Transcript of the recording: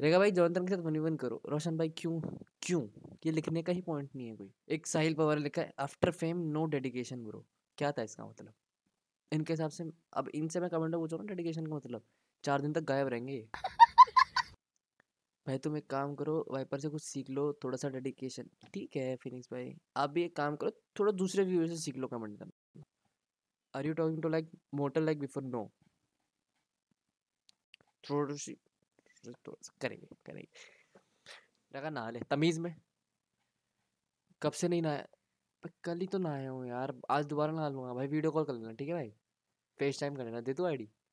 रेखा भाई जोनतन के साथ वन वन करो रोशन भाई क्यों क्यों ये लिखने का ही पॉइंट नहीं है कोई एक साहिल पवार लिखा है after fame no dedication bro क्या था इसका मतलब इनके हिसाब से अब इनसे मैं कमेंट में पूछ रहा हूँ डेडिकेशन का मतलब चार दिन तक गायब रहेंगे भाई तुम एक काम करो वाइपर से कुछ सीख लो थोड़ा सा डेडिकेशन ठीक है फिनिक्स भाई आप भी एक काम करो थोड़ा दूसरे व्यूअर से सीख लो कमेंट करना are you talking to like motor like before no थोड़ा सी तो तो करेंगे करेंगे लगा नहा ले तमीज़ में कब से नहीं नहाया कल ही तो नहाया हूँ यार आज दोबारा नहा लूँगा भाई वीडियो कॉल कर लेना ठीक है भाई फेस टाइम कर लेना दे दो आईडी